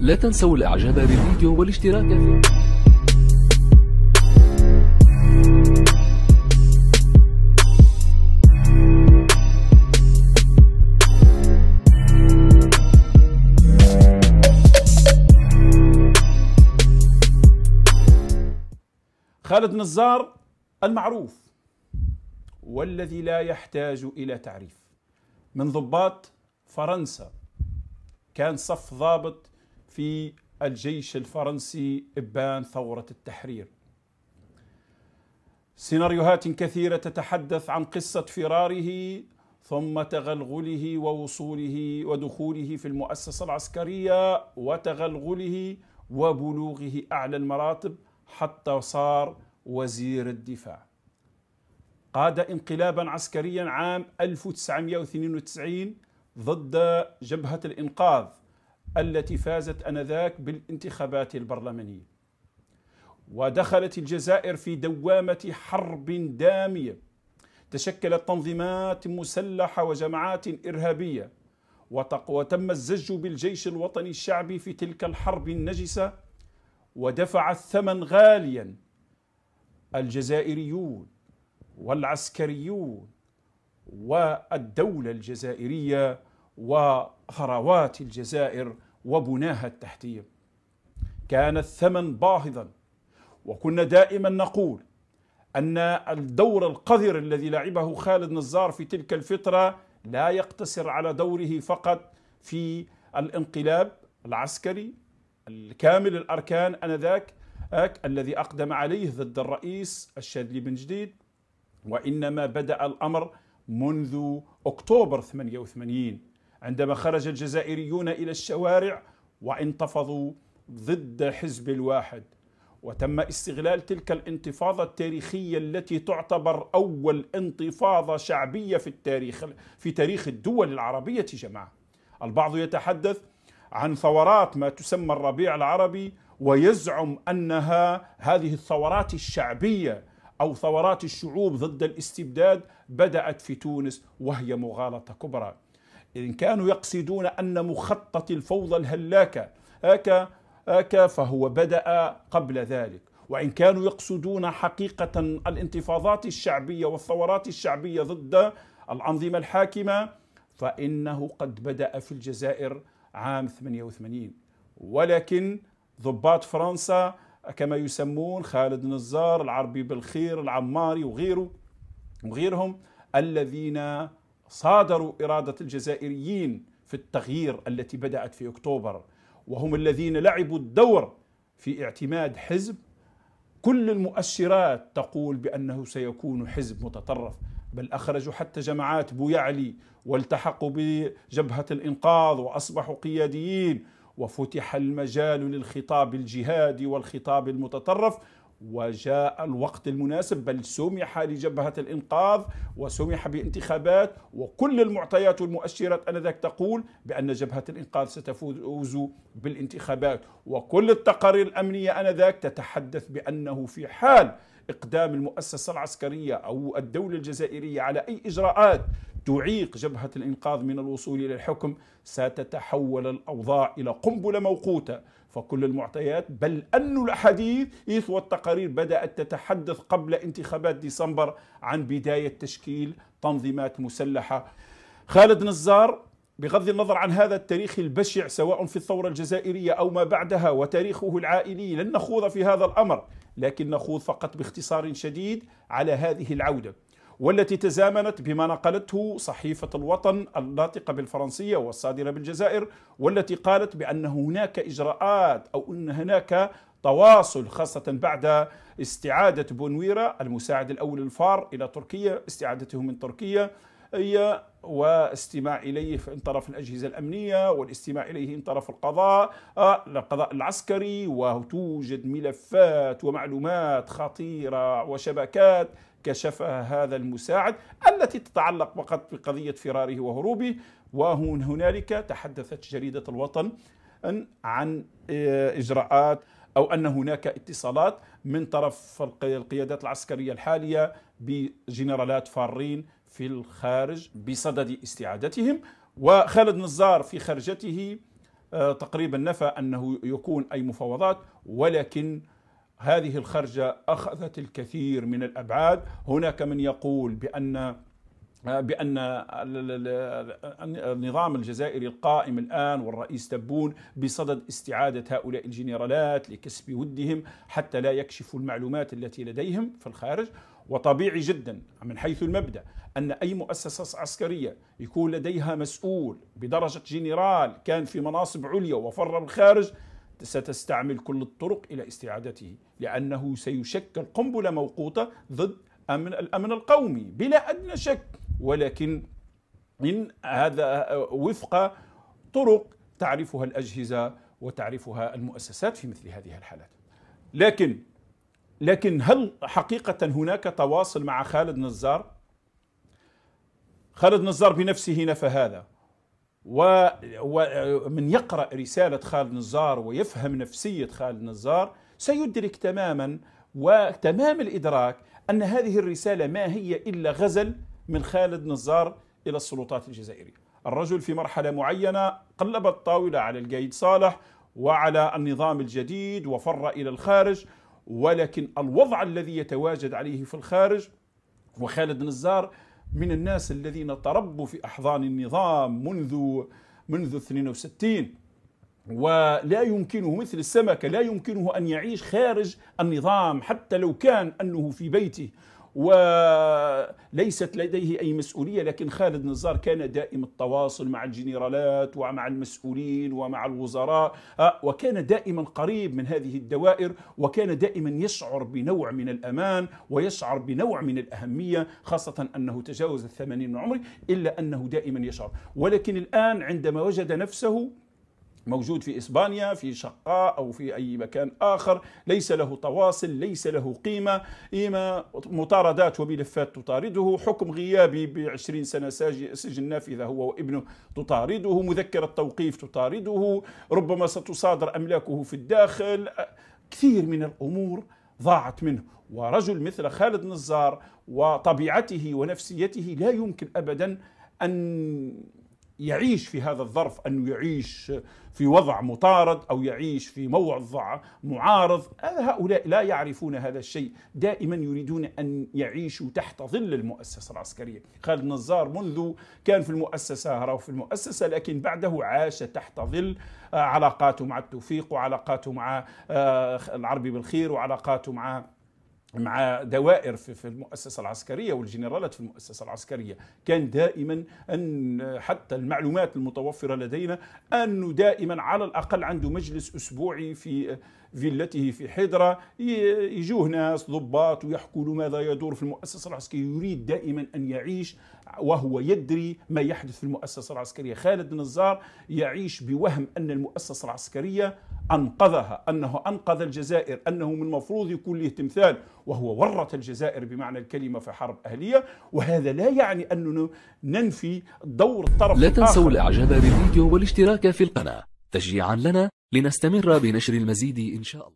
لا تنسوا الاعجاب بالفيديو والاشتراك في خالد نزار المعروف والذي لا يحتاج الى تعريف من ضباط فرنسا كان صف ضابط في الجيش الفرنسي إبان ثورة التحرير سيناريوهات كثيرة تتحدث عن قصة فراره ثم تغلغله ووصوله ودخوله في المؤسسة العسكرية وتغلغله وبلوغه أعلى المراتب حتى صار وزير الدفاع قاد انقلابا عسكريا عام 1992 ضد جبهة الإنقاذ التي فازت انذاك بالانتخابات البرلمانيه ودخلت الجزائر في دوامه حرب داميه تشكلت تنظيمات مسلحه وجماعات ارهابيه وتم الزج بالجيش الوطني الشعبي في تلك الحرب النجسه ودفع الثمن غاليا الجزائريون والعسكريون والدوله الجزائريه وثروات الجزائر وبناها التحتية كان الثمن باهظا وكنا دائما نقول أن الدور القذر الذي لعبه خالد نزار في تلك الفترة لا يقتصر على دوره فقط في الانقلاب العسكري الكامل الأركان أنذاك الذي أقدم عليه ضد الرئيس الشاذلي بن جديد وإنما بدأ الأمر منذ أكتوبر 88 عندما خرج الجزائريون الى الشوارع وانتفضوا ضد حزب الواحد وتم استغلال تلك الانتفاضه التاريخيه التي تعتبر اول انتفاضه شعبيه في التاريخ في تاريخ الدول العربيه جماعه البعض يتحدث عن ثورات ما تسمى الربيع العربي ويزعم انها هذه الثورات الشعبيه او ثورات الشعوب ضد الاستبداد بدات في تونس وهي مغالطه كبرى إن كانوا يقصدون أن مخطط الفوضى الهلاكة هكا هكا فهو بدأ قبل ذلك وإن كانوا يقصدون حقيقة الانتفاضات الشعبية والثورات الشعبية ضد الأنظمة الحاكمة فإنه قد بدأ في الجزائر عام 88 ولكن ضباط فرنسا كما يسمون خالد نزار العربي بالخير العماري وغيره وغيرهم الذين صادروا إرادة الجزائريين في التغيير التي بدأت في أكتوبر وهم الذين لعبوا الدور في اعتماد حزب كل المؤشرات تقول بأنه سيكون حزب متطرف بل أخرجوا حتى جماعات بويعلي والتحقوا بجبهة الإنقاذ وأصبحوا قياديين وفتح المجال للخطاب الجهادي والخطاب المتطرف وجاء الوقت المناسب بل سمح لجبهة الإنقاذ وسمح بانتخابات وكل المعطيات والمؤشرات أنذاك تقول بأن جبهة الإنقاذ ستفوز بالانتخابات وكل التقارير الأمنية أنذاك تتحدث بأنه في حال إقدام المؤسسة العسكرية أو الدولة الجزائرية على أي إجراءات تعيق جبهة الإنقاذ من الوصول إلى الحكم ستتحول الأوضاع إلى قنبلة موقوتة فكل المعطيات بل أن الأحاديث والتقارير بدأت تتحدث قبل انتخابات ديسمبر عن بداية تشكيل تنظيمات مسلحة خالد نزار بغض النظر عن هذا التاريخ البشع سواء في الثورة الجزائرية أو ما بعدها وتاريخه العائلي لن نخوض في هذا الأمر لكن نخوض فقط باختصار شديد على هذه العودة والتي تزامنت بما نقلته صحيفة الوطن الناطقة بالفرنسية والصادرة بالجزائر والتي قالت بأن هناك إجراءات أو أن هناك تواصل خاصة بعد استعادة بونويرا المساعد الأول الفار إلى تركيا استعادته من تركيا هي واستماع إليه من طرف الأجهزة الأمنية والاستماع إليه من طرف القضاء آه، القضاء العسكري وتوجد ملفات ومعلومات خطيرة وشبكات كشفها هذا المساعد التي تتعلق فقط بقضية فراره وهروبه وهون هنالك تحدثت جريدة الوطن عن آه، إجراءات أو أن هناك اتصالات من طرف القيادات العسكرية الحالية بجنرالات فارين في الخارج بصدد استعادتهم وخالد نزار في خرجته آه، تقريبا نفى أنه يكون أي مفاوضات ولكن هذه الخرجة أخذت الكثير من الأبعاد هناك من يقول بأن بأن النظام الجزائري القائم الآن والرئيس تبون بصدد استعادة هؤلاء الجنرالات لكسب ودهم حتى لا يكشفوا المعلومات التي لديهم في الخارج وطبيعي جدا من حيث المبدا ان اي مؤسسه عسكريه يكون لديها مسؤول بدرجه جنرال كان في مناصب عليا وفر الخارج ستستعمل كل الطرق الى استعادته لانه سيشكل قنبله موقوته ضد أمن الامن القومي بلا ادنى شك ولكن من هذا وفق طرق تعرفها الأجهزة وتعرفها المؤسسات في مثل هذه الحالات لكن لكن هل حقيقة هناك تواصل مع خالد نزار؟ خالد نزار بنفسه نفى هذا ومن يقرأ رسالة خالد نزار ويفهم نفسية خالد نزار سيدرك تماما وتمام الإدراك أن هذه الرسالة ما هي إلا غزل من خالد نزار إلى السلطات الجزائرية الرجل في مرحلة معينة قلب الطاولة على القايد صالح وعلى النظام الجديد وفر إلى الخارج ولكن الوضع الذي يتواجد عليه في الخارج وخالد نزار من الناس الذين تربوا في أحضان النظام منذ منذ 62 ولا يمكنه مثل السمكة لا يمكنه أن يعيش خارج النظام حتى لو كان أنه في بيته وليست لديه أي مسؤولية لكن خالد نزار كان دائم التواصل مع الجنرالات ومع المسؤولين ومع الوزراء آه، وكان دائما قريب من هذه الدوائر وكان دائما يشعر بنوع من الأمان ويشعر بنوع من الأهمية خاصة أنه تجاوز الثمانين من عمره إلا أنه دائما يشعر ولكن الآن عندما وجد نفسه موجود في إسبانيا في شقاء أو في أي مكان آخر ليس له تواصل ليس له قيمة إما مطاردات وملفات تطارده حكم غيابي بعشرين سنة سجن نافذة هو وابنه تطارده مذكرة توقيف تطارده ربما ستصادر أملاكه في الداخل كثير من الأمور ضاعت منه ورجل مثل خالد نزار وطبيعته ونفسيته لا يمكن أبدا أن يعيش في هذا الظرف أنه يعيش في وضع مطارد أو يعيش في موضع معارض هؤلاء لا يعرفون هذا الشيء دائما يريدون أن يعيشوا تحت ظل المؤسسة العسكرية خالد نزار منذ كان في المؤسسة راه في المؤسسة لكن بعده عاش تحت ظل آه، علاقاته مع التوفيق وعلاقاته مع آه، العربي بالخير وعلاقاته مع مع دوائر في المؤسسة العسكرية والجنرالات في المؤسسة العسكرية كان دائما أن حتى المعلومات المتوفرة لدينا أنه دائما على الأقل عنده مجلس أسبوعي في فيلته في حيدرة يجوه ناس ضباط ويحكوا له ماذا يدور في المؤسسة العسكرية يريد دائما أن يعيش وهو يدري ما يحدث في المؤسسة العسكرية خالد النزار يعيش بوهم أن المؤسسة العسكرية أنقذها أنه أنقذ الجزائر أنه من المفروض يكون له تمثال وهو ورط الجزائر بمعنى الكلمة في حرب أهلية وهذا لا يعني أننا ننفي دور الطرف لا تنسوا الإعجاب بالفيديو والاشتراك في القناة تشجيعا لنا لنستمر بنشر المزيد إن شاء الله